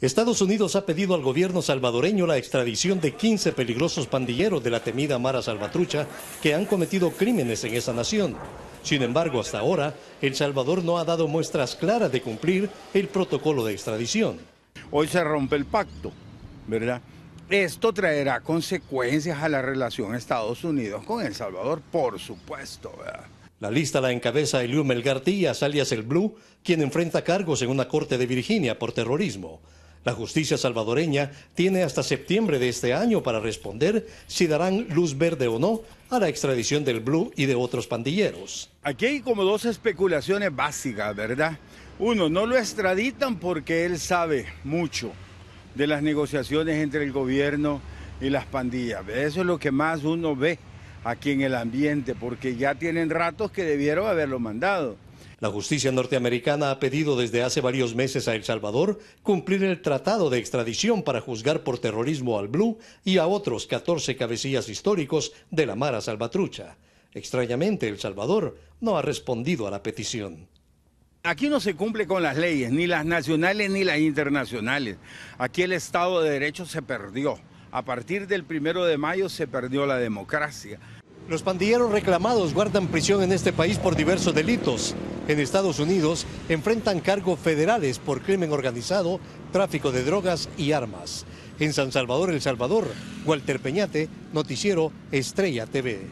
Estados Unidos ha pedido al gobierno salvadoreño la extradición de 15 peligrosos pandilleros de la temida Mara Salvatrucha que han cometido crímenes en esa nación. Sin embargo, hasta ahora, El Salvador no ha dado muestras claras de cumplir el protocolo de extradición. Hoy se rompe el pacto, ¿verdad? Esto traerá consecuencias a la relación Estados Unidos con El Salvador, por supuesto, ¿verdad? La lista la encabeza Elio Melgar alias El Blue, quien enfrenta cargos en una corte de Virginia por terrorismo. La justicia salvadoreña tiene hasta septiembre de este año para responder si darán luz verde o no a la extradición del Blue y de otros pandilleros. Aquí hay como dos especulaciones básicas, ¿verdad? Uno, no lo extraditan porque él sabe mucho de las negociaciones entre el gobierno y las pandillas. Eso es lo que más uno ve aquí en el ambiente, porque ya tienen ratos que debieron haberlo mandado. La justicia norteamericana ha pedido desde hace varios meses a El Salvador cumplir el tratado de extradición para juzgar por terrorismo al Blue y a otros 14 cabecillas históricos de la Mara Salvatrucha. Extrañamente, El Salvador no ha respondido a la petición. Aquí no se cumple con las leyes, ni las nacionales ni las internacionales. Aquí el Estado de Derecho se perdió. A partir del primero de mayo se perdió la democracia. Los pandilleros reclamados guardan prisión en este país por diversos delitos en Estados Unidos enfrentan cargos federales por crimen organizado, tráfico de drogas y armas. En San Salvador, El Salvador, Walter Peñate, Noticiero Estrella TV.